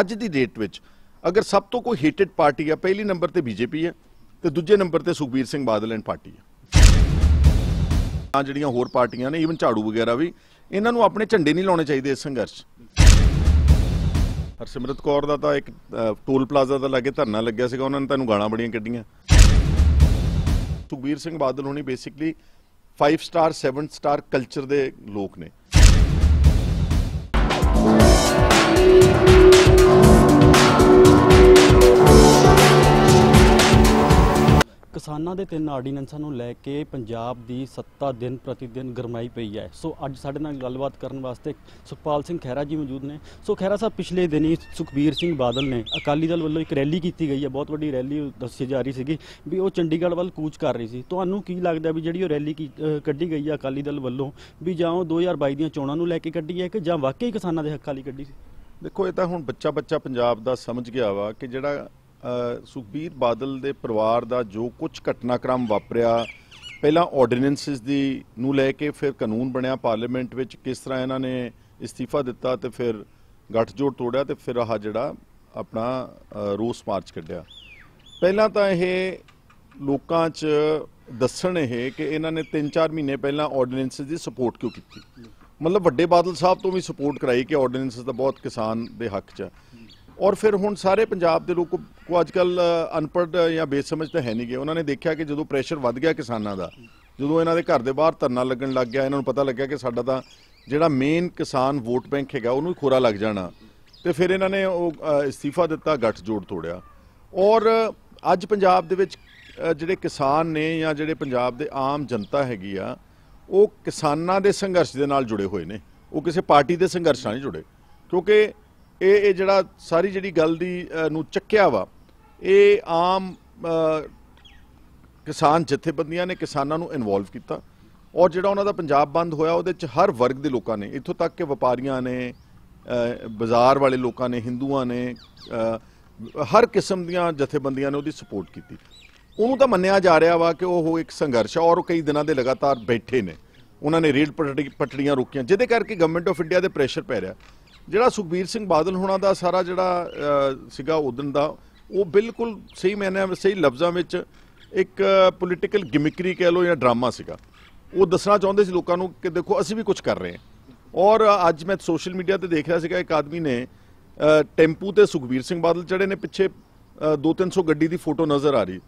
ਅੱਜ ਦੀ ਡੇਟ ਵਿੱਚ ਅਗਰ ਸਭ ਤੋਂ ਕੋਈ ਹੇਟਡ ਪਾਰਟੀ ਆ ਪਹਿਲੀ ਨੰਬਰ ਤੇ ਬੀਜੇਪੀ ਹੈ ਤੇ ਦੂਜੇ ਨੰਬਰ ਤੇ ਸੁਖਬੀਰ ਸਿੰਘ ਬਾਦਲ ਐਂਡ ਪਾਰਟੀ ਹੈ ਆ ਜਿਹੜੀਆਂ ਹੋਰ ਪਾਰਟੀਆਂ ਨੇ ਈਵਨ ਝਾੜੂ ਵਗੈਰਾ ਵੀ ਇਹਨਾਂ ਨੂੰ ਆਪਣੇ ਝੰਡੇ ਨਹੀਂ ਲਾਉਣੇ ਚਾਹੀਦੇ ਇਸ ਸੰਘਰਸ਼ ਹਰਸਿਮਰਤ ਕੌਰ ਦਾ ਤਾਂ ਇੱਕ ਟੋਲ ਪਲਾਜ਼ਾ ਦਾ ਲੱਗੇ ਧਰਨਾ ਲੱਗਿਆ ਸੀਗਾ ਉਹਨਾਂ ਨੇ ਤੁਹਾਨੂੰ ਗਾਲਾਂ ਬੜੀਆਂ ਕੱਢੀਆਂ ਸੁਖਬੀਰ ਸਿੰਘ ਬਾਦਲ ਹੋਣੀ ਬੇਸਿਕਲੀ 5 ਸਟਾਰ 7 ਸਟਾਰ ਕਲਚਰ ਦੇ ਲੋਕ ਨੇ ਕਿਸਾਨਾਂ ਦੇ ਤਿੰਨ ਆਰਡੀਨੈਂਸਾਂ ਨੂੰ ਲੈ ਕੇ ਪੰਜਾਬ ਦੀ ਸੱਤਾ ਦਿਨ ਪ੍ਰਤੀ ਦਿਨ ਗਰਮਾਈ ਪਈ ਹੈ ਸੋ ਅੱਜ ਸਾਡੇ ਨਾਲ ਗੱਲਬਾਤ ਕਰਨ ਵਾਸਤੇ ਸੁਖਪਾਲ ਸਿੰਘ ਖਹਿਰਾ ਜੀ ਮੌਜੂਦ ਨੇ ਸੋ ਖਹਿਰਾ ਸਾਹਿਬ ਪਿਛਲੇ ਦਿਨੀ ਸੁਖਬੀਰ ਸਿੰਘ ਬਾਦਲ ਨੇ ਅਕਾਲੀ ਦਲ ਵੱਲੋਂ ਇੱਕ ਰੈਲੀ ਕੀਤੀ ਗਈ ਹੈ ਬਹੁਤ ਵੱਡੀ ਰੈਲੀ ਦੱਸੀ ਜਾ ਰਹੀ ਸੀਗੀ ਵੀ ਉਹ ਚੰਡੀਗੜ੍ਹ ਵੱਲ ਕੂਚ ਕਰ ਰਹੀ ਸੀ ਤੁਹਾਨੂੰ ਕੀ ਲੱਗਦਾ ਵੀ ਜਿਹੜੀ ਉਹ ਰੈਲੀ ਕੱਢੀ ਗਈ ਹੈ ਅਕਾਲੀ ਦਲ ਵੱਲੋਂ ਵੀ ਜਾਂ ਉਹ 2022 ਦੀਆਂ ਚੋਣਾਂ ਨੂੰ ਲੈ ਕੇ ਕੱਢੀ ਹੈ ਕਿ ਜਾਂ ਵਾਕਈ ਕਿਸਾਨਾਂ ਦੇ ਹੱਕਾਂ ਲਈ ਕੱਢੀ ਸੀ ਦੇਖੋ ਇਹ ਤਾਂ ਹੁਣ ਬੱਚਾ ਬੱਚਾ ਪੰਜਾਬ ਦਾ ਸਮਝ ਗਿਆ ਵਾ ਕਿ ਜਿਹੜਾ ਸੁਖਬੀਰ ਬਾਦਲ ਦੇ ਪਰਿਵਾਰ ਦਾ ਜੋ ਕੁਝ ਘਟਨਾਕ੍ਰਮ ਵਾਪਰਿਆ ਪਹਿਲਾਂ ਆਰਡੀਨੈਂਸਸ ਦੀ ਨੂੰ ਲੈ ਕੇ ਫਿਰ ਕਾਨੂੰਨ ਬਣਿਆ ਪਾਰਲੀਮੈਂਟ ਵਿੱਚ ਕਿਸ ਤਰ੍ਹਾਂ ਇਹਨਾਂ ਨੇ ਅਸਤੀਫਾ ਦਿੱਤਾ ਤੇ ਫਿਰ ਗੱਠਜੋੜ ਤੋੜਿਆ ਤੇ ਫਿਰ ਆਹ ਜਿਹੜਾ ਆਪਣਾ ਰੋਸ ਮਾਰਚ ਕੱਢਿਆ ਪਹਿਲਾਂ ਤਾਂ ਇਹ ਲੋਕਾਂ 'ਚ ਦੱਸਣ ਇਹ ਕਿ ਇਹਨਾਂ ਨੇ 3-4 ਮਹੀਨੇ ਪਹਿਲਾਂ ਆਰਡੀਨੈਂਸਸ ਦੀ ਸਪੋਰਟ ਕਿਉਂ ਕੀਤੀ ਮਤਲਬ ਵੱਡੇ ਬਾਦਲ ਸਾਹਿਬ ਤੋਂ ਵੀ ਸਪੋਰਟ ਕਰਾਈ ਕਿ ਆਰਡੀਨੈਂਸਸ ਦਾ ਬਹੁਤ ਕਿਸਾਨ ਦੇ ਹੱਕ 'ਚ ਔਰ ਫਿਰ ਹੁਣ ਸਾਰੇ ਪੰਜਾਬ ਦੇ ਲੋਕ ਕੋ ਅੱਜਕੱਲ ਅਨਪੜ੍ਹ ਜਾਂ ਬੇਸਮਝ ਤਾਂ ਹੈ ਨਹੀਂ ਗਏ ਉਹਨਾਂ ਨੇ ਦੇਖਿਆ ਕਿ ਜਦੋਂ ਪ੍ਰੈਸ਼ਰ ਵੱਧ ਗਿਆ ਕਿਸਾਨਾਂ ਦਾ ਜਦੋਂ ਇਹਨਾਂ ਦੇ ਘਰ ਦੇ ਬਾਹਰ ਧਰਨਾ ਲੱਗਣ ਲੱਗ ਗਿਆ ਇਹਨਾਂ ਨੂੰ ਪਤਾ ਲੱਗਿਆ ਕਿ ਸਾਡਾ ਤਾਂ ਜਿਹੜਾ ਮੇਨ ਕਿਸਾਨ ਵੋਟ ਬੈਂਕ ਹੈਗਾ ਉਹਨੂੰ ਖੋਰਾ ਲੱਗ ਜਾਣਾ ਤੇ ਫਿਰ ਇਹਨਾਂ ਨੇ ਉਹ ਅਸਤੀਫਾ ਦਿੱਤਾ ਗੱਠ ਜੋੜ ਤੋੜਿਆ ਔਰ ਅੱਜ ਪੰਜਾਬ ਦੇ ਵਿੱਚ ਜਿਹੜੇ ਕਿਸਾਨ ਨੇ ਜਾਂ ਜਿਹੜੇ ਪੰਜਾਬ ਦੇ ਆਮ ਜਨਤਾ ਹੈਗੀ ਆ ਉਹ ਕਿਸਾਨਾਂ ਦੇ ਸੰਘਰਸ਼ ਦੇ ਨਾਲ ਜੁੜੇ ਹੋਏ ਨੇ ਉਹ ਕਿਸੇ ਪਾਰਟੀ ਦੇ ਸੰਘਰਸ਼ ਨਾਲ ਨਹੀਂ ਜੁੜੇ ਕਿਉਂਕਿ ਇਹ ਇਹ ਜਿਹੜਾ ਸਾਰੀ ਜਿਹੜੀ ਗੱਲ ਦੀ ਨੂੰ ਚੱਕਿਆ ਵਾ ਇਹ ਆਮ ਕਿਸਾਨ ਜਥੇਬੰਦੀਆਂ ਨੇ ਕਿਸਾਨਾਂ ਨੂੰ ਇਨਵੋਲਵ ਕੀਤਾ ਔਰ ਜਿਹੜਾ ਉਹਨਾਂ ਦਾ ਪੰਜਾਬ ਬੰਦ ਹੋਇਆ ਉਹਦੇ ਚ ਹਰ ਵਰਗ ਦੇ ਲੋਕਾਂ ਨੇ ਇੱਥੋਂ ਤੱਕ ਕਿ ਵਪਾਰੀਆਂ ਨੇ ਬਾਜ਼ਾਰ ਵਾਲੇ ਲੋਕਾਂ ਨੇ ਹਿੰਦੂਆਂ ਨੇ ਹਰ ਕਿਸਮ ਦੀਆਂ ਜਥੇਬੰਦੀਆਂ ਨੇ ਉਹਦੀ ਸਪੋਰਟ ਕੀਤੀ ਉਹਨੂੰ ਤਾਂ ਮੰਨਿਆ ਜਾ ਰਿਹਾ ਵਾ ਕਿ ਉਹ ਇੱਕ ਸੰਘਰਸ਼ ਔਰ ਕਈ ਦਿਨਾਂ ਦੇ ਲਗਾਤਾਰ ਬੈਠੇ ਨੇ ਉਹਨਾਂ ਨੇ ਰੇਲ ਪਟੜੀਆਂ ਰੋਕੀਆਂ ਜਿਹਦੇ ਕਰਕੇ ਗਵਰਨਮੈਂਟ ਆਫ ਇੰਡੀਆ ਦੇ ਪ੍ਰੈਸ਼ਰ ਪੈ ਰਿਹਾ ਜਿਹੜਾ ਸੁਖਬੀਰ ਸਿੰਘ ਬਾਦਲ ਹੋਣਾ ਦਾ ਸਾਰਾ ਜਿਹੜਾ ਸੀਗਾ ਉਦਨ ਦਾ ਉਹ ਬਿਲਕੁਲ ਸਹੀ ਮੈਨੇ ਸਹੀ ਲਫ਼ਜ਼ਾਂ ਵਿੱਚ ਇੱਕ ਪੋਲੀਟੀਕਲ ਗਿਮਿਕਰੀ ਕਹਿ ਲੋ ਜਾਂ ਡਰਾਮਾ ਸੀਗਾ ਉਹ ਦੱਸਣਾ ਚਾਹੁੰਦੇ ਸੀ ਲੋਕਾਂ ਨੂੰ ਕਿ ਦੇਖੋ ਅਸੀਂ ਵੀ ਕੁਝ ਕਰ ਰਹੇ ਹਾਂ ਔਰ ਅੱਜ ਮੈਂ ਸੋਸ਼ਲ ਮੀਡੀਆ ਤੇ ਦੇਖ ਰਿਹਾ ਸੀਗਾ ਇੱਕ ਆਦਮੀ ਨੇ ਟੈਂਪੂ ਤੇ ਸੁਖਬੀਰ ਸਿੰਘ ਬਾਦਲ ਚੜੇ ਨੇ ਪਿੱਛੇ 2-300 ਗੱਡੀ ਦੀ ਫੋਟੋ ਨਜ਼ਰ ਆ ਰਹੀ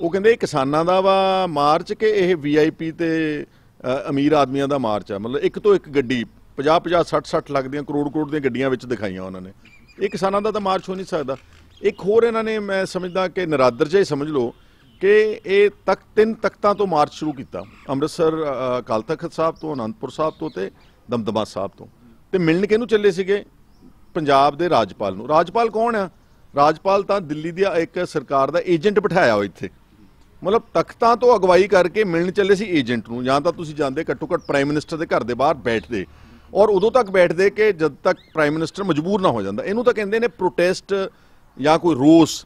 ਉਹ ਕਹਿੰਦੇ ਇਹ ਕਿਸਾਨਾਂ ਦਾ ਵਾ ਮਾਰਚ ਕਿ ਇਹ ਵੀਆਈਪੀ ਤੇ ਅਮੀਰ ਆਦਮੀਆਂ ਦਾ ਮਾਰਚ ਆ ਮਤਲਬ ਇੱਕ ਤੋਂ ਇੱਕ ਗੱਡੀ 50 50 60 60 ਲੱਖ ਦੀਆਂ ਕਰੋੜ ਕਰੋੜ ਦੀਆਂ ਗੱਡੀਆਂ ਵਿੱਚ ਦਿਖਾਈਆਂ ਉਹਨਾਂ ਨੇ ਇਹ ਕਿਸਾਨਾਂ ਦਾ ਤਾਂ ਮਾਰਚ ਹੋ ਨਹੀਂ ਸਕਦਾ ਇੱਕ ਹੋਰ ਇਹਨਾਂ ਨੇ ਮੈਂ ਸਮਝਦਾ ਕਿ ਨਰਾਦਰ ਜਿਹਾ ਸਮਝ ਲਓ ਕਿ ਇਹ ਤੱਕ ਤਿੰਨ ਤਖਤਾਂ ਤੋਂ ਮਾਰਚ ਸ਼ੁਰੂ ਕੀਤਾ ਅੰਮ੍ਰਿਤਸਰ ਅਕਾਲ ਤਖਤ ਸਾਹਿਬ ਤੋਂ ਅਨੰਦਪੁਰ ਸਾਹਿਬ ਤੋਂ ਤੇ ਦਮਦਮਾ ਸਾਹਿਬ ਤੋਂ ਤੇ ਮਿਲਣ ਕਿਹਨੂੰ ਚੱਲੇ ਸੀਗੇ ਪੰਜਾਬ ਦੇ ਰਾਜਪਾਲ ਨੂੰ ਰਾਜਪਾਲ ਕੌਣ ਆ ਰਾਜਪਾਲ ਤਾਂ ਦਿੱਲੀ ਦੀ ਇੱਕ ਸਰਕਾਰ ਦਾ ਏਜੰਟ ਬਿਠਾਇਆ ਹੋਇਆ ਇੱਥੇ ਮਤਲਬ ਤਖਤਾਂ ਤੋਂ ਅਗਵਾਈ ਕਰਕੇ ਮਿਲਣ ਚੱਲੇ ਸੀ ਏਜੰਟ ਨੂੰ ਜਾਂ ਤਾਂ ਤੁਸੀਂ ਜਾਂਦੇ ਘੱਟੋ ਘੱਟ ਪ੍ਰਾਈਮ ਮਿਨਿਸਟਰ ਦੇ ਘਰ ਦੇ ਬਾਹਰ ਬੈਠਦੇ ਔਰ ਉਦੋਂ ਤੱਕ ਬੈਠਦੇ ਕਿ ਜਦ ਤੱਕ ਪ੍ਰਾਈਮ ਮਿਨਿਸਟਰ ਮਜਬੂਰ ਨਾ ਹੋ ਜਾਂਦਾ ਇਹਨੂੰ ਤਾਂ ਕਹਿੰਦੇ ਨੇ ਪ੍ਰੋਟੈਸਟ ਜਾਂ ਕੋਈ ਰੋਸ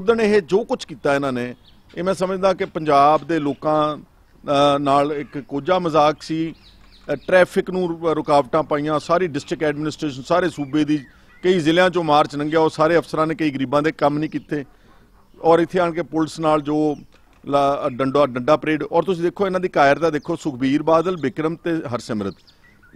ਉਦੋਂ ਇਹ ਜੋ ਕੁਝ ਕੀਤਾ ਇਹਨਾਂ ਨੇ ਇਹ ਮੈਂ ਸਮਝਦਾ ਕਿ ਪੰਜਾਬ ਦੇ ਲੋਕਾਂ ਨਾਲ ਇੱਕ ਕੋਝਾ ਮਜ਼ਾਕ ਸੀ ਟ੍ਰੈਫਿਕ ਨੂੰ ਰੁਕਾਵਟਾਂ ਪਾਈਆਂ ਸਾਰੀ ਡਿਸਟ੍ਰਿਕਟ ਐਡਮਿਨਿਸਟ੍ਰੇਸ਼ਨ ਸਾਰੇ ਸੂਬੇ ਦੀ ਕਈ ਜ਼ਿਲ੍ਹਿਆਂ ਚੋਂ ਮਾਰਚ ਲੰਘਿਆ ਉਹ ਸਾਰੇ ਅਫਸਰਾਂ ਨੇ ਕਈ ਗਰੀਬਾਂ ਦੇ ਕੰਮ ਨਹੀਂ ਕੀਤੇ ਔਰ ਇੱਥੇ ਆਣ ਕੇ ਪੁਲਿਸ ਨਾਲ ਜੋ ਡੰਡਾ ਡੰਡਾ ਪਰੇਡ ਔਰ ਤੁਸੀਂ ਦੇਖੋ ਇਹਨਾਂ ਦੀ ਕਾਇਰਤਾ ਦੇਖੋ ਸੁਖਬੀਰ ਬਾਦਲ ਵਿਕਰਮ ਤੇ ਹਰਸਿਮਰਤ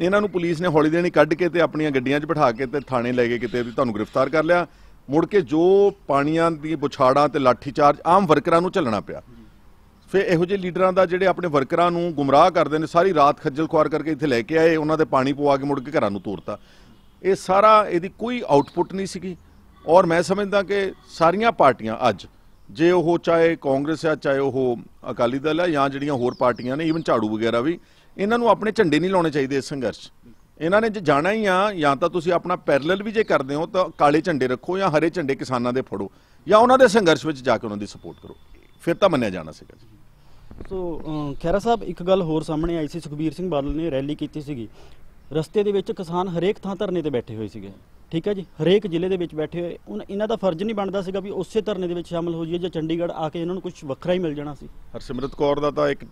ਇਹਨਾਂ ਨੂੰ ਪੁਲਿਸ ਨੇ ਹੌਲੀ ਦੇਣੀ ਕੱਢ ਕੇ ਤੇ ਆਪਣੀਆਂ ਗੱਡੀਆਂ 'ਚ ਬਿਠਾ ਕੇ ਤੇ ਥਾਣੇ ਲੈ ਕੇ ਕਿਤੇ ਤੁਹਾਨੂੰ ਗ੍ਰਿਫਤਾਰ ਕਰ ਲਿਆ ਮੁੜ ਕੇ ਜੋ ਪਾਣੀਆਂ ਦੀ ਬੁਛਾੜਾਂ ਤੇ ਲਾਠੀ ਚਾਰਜ ਆਮ ਵਰਕਰਾਂ ਨੂੰ ਝੱਲਣਾ ਪਿਆ ਫਿਰ ਇਹੋ ਜਿਹੇ ਲੀਡਰਾਂ ਦਾ ਜਿਹੜੇ ਆਪਣੇ ਵਰਕਰਾਂ ਨੂੰ ਗੁੰਮਰਾਹ ਕਰਦੇ ਨੇ ਸਾਰੀ ਰਾਤ ਖੱਜਲ ਖੁਆਰ ਕਰਕੇ ਇੱਥੇ ਲੈ ਕੇ ਆਏ ਉਹਨਾਂ ਦੇ ਪਾਣੀ ਪਵਾ ਕੇ ਮੁੜ ਕੇ ਘਰਾਂ ਨੂੰ ਤੋਰਤਾ ਇਹ ਸਾਰਾ ਇਹਦੀ ਕੋਈ ਆਊਟਪੁੱਟ ਨਹੀਂ ਸੀਗੀ ਔਰ ਮੈਂ ਸਮਝਦਾ ਕਿ ਸਾਰੀਆਂ ਪਾਰਟੀਆਂ ਅੱਜ ਜੇ ਉਹ ਚਾਹੇ ਕਾਂਗਰਸ ਆ ਚਾਹੇ ਉਹ ਅਕਾਲੀ ਦਲ ਆ ਜਾਂ ਜਿਹੜੀਆਂ ਹੋਰ ਪਾਰਟੀਆਂ ਨੇ ਈਵਨ ਝਾੜੂ ਵਗੈਰਾ ਵੀ ਇਹਨਾਂ ਨੂੰ ਆਪਣੇ ਝੰਡੇ ਨਹੀਂ ਲਾਉਣੇ ਚਾਹੀਦੇ ਇਸ ਸੰਘਰਸ਼ ਇਹਨਾਂ ਨੇ ਜੇ ਜਾਣਾ ਹੀ ਆ ਜਾਂ ਤਾਂ ਤੁਸੀਂ ਆਪਣਾ ਪੈਰਲਲ ਵੀ ਜੇ ਕਰਦੇ ਹੋ ਤਾਂ ਕਾਲੇ ਝੰਡੇ ਰੱਖੋ ਜਾਂ ਹਰੇ ਝੰਡੇ ਕਿਸਾਨਾਂ ਦੇ ਫੜੋ ਜਾਂ ਉਹਨਾਂ ਦੇ ਸੰਘਰਸ਼ ਵਿੱਚ ਜਾ ਕੇ ਉਹਨਾਂ ਦੀ ਸਪੋਰਟ ਕਰੋ ਫਿਰ ਤਾਂ ਮੰਨਿਆ ਜਾਣਾ ਸੀਗਾ ਜੀ ਸੋ ਖੈਰਾ ਸਾਹਿਬ ਇੱਕ ਗੱਲ ਹੋਰ ਸਾਹਮਣੇ ਆਈ ਸੀ ਸੁਖਬੀਰ ਸਿੰਘ ਬਾਦਲ ਨੇ ਰੈਲੀ ਕੀਤੀ ਸੀਗੀ ਰਸਤੇ ਦੇ ਵਿੱਚ ਕਿਸਾਨ ਹਰੇਕ ਥਾਂ ਧਰਨੇ ਤੇ ਬੈਠੇ ਹੋਏ ਸੀਗੇ ਠੀਕ ਹੈ ਜੀ ਹਰੇਕ ਜ਼ਿਲ੍ਹੇ ਦੇ ਵਿੱਚ ਬੈਠੇ ਹੋਏ ਇਹਨਾਂ ਦਾ ਫਰਜ਼ ਨਹੀਂ ਬਣਦਾ ਸੀਗਾ ਵੀ ਉਸੇ ਧਰਨੇ ਦੇ ਵਿੱਚ ਸ਼ਾਮਲ ਹੋ ਜਾਈਏ ਜਾਂ ਚੰਡੀਗੜ੍ਹ ਆ ਕੇ ਇਹਨਾਂ ਨੂੰ ਕੁਝ ਵੱਖਰਾ ਹੀ ਮਿਲ ਜਾਣਾ ਸੀ ਹਰਸਿਮਰਤ ਕੌਰ ਦਾ ਤਾਂ ਇੱਕ